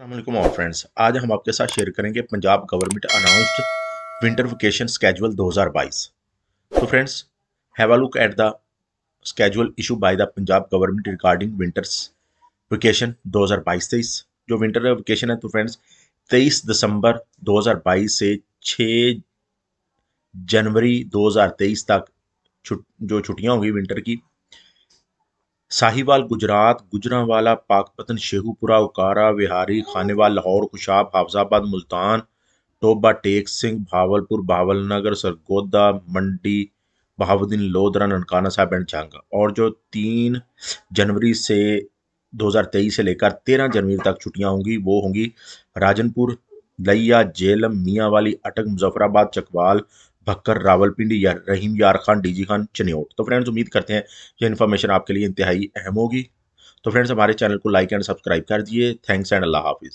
अल्लाम all friends आज हम आपके साथ शेयर करेंगे Punjab government announced winter vacation schedule 2022 तो friends have a look at the schedule issue by the Punjab government regarding winters vacation 2022-23 जो विंटर वेकेशन है तो फ्रेंड्स 23 दिसंबर 2022 से 6 जनवरी 2023 तक छुट जो छुट्टियाँ होंगी विंटर की साहिवाल गुजरात गुजरावाला पाकपतन शेखूपुरा उकारा विहारी खानेवाल लाहौर खुशाब हाफजाबाद मुल्तान टोबा टेक सिंह भावलपुर भावलनगर सरगोदा मंडी बहाउद्दीन लोधरा ननकाना साहब एंड झांगा और जो तीन जनवरी से 2023 से लेकर 13 जनवरी तक छुट्टियां होंगी वो होंगी राजनपुर लैया जेलम वाली अटक मुजफ्फराबाद चकवाल भक्कर रावलपिंडी या रहीम यार खान डीजी खान चनियोट तो फ्रेंड्स उम्मीद करते हैं यह इन्फॉर्मेशन आपके लिए इंतहाई अहम होगी तो फ्रेंड्स हमारे चैनल को लाइक एंड सब्सक्राइब कर दिए थैंक्स एंड अल्लाह हाफिज़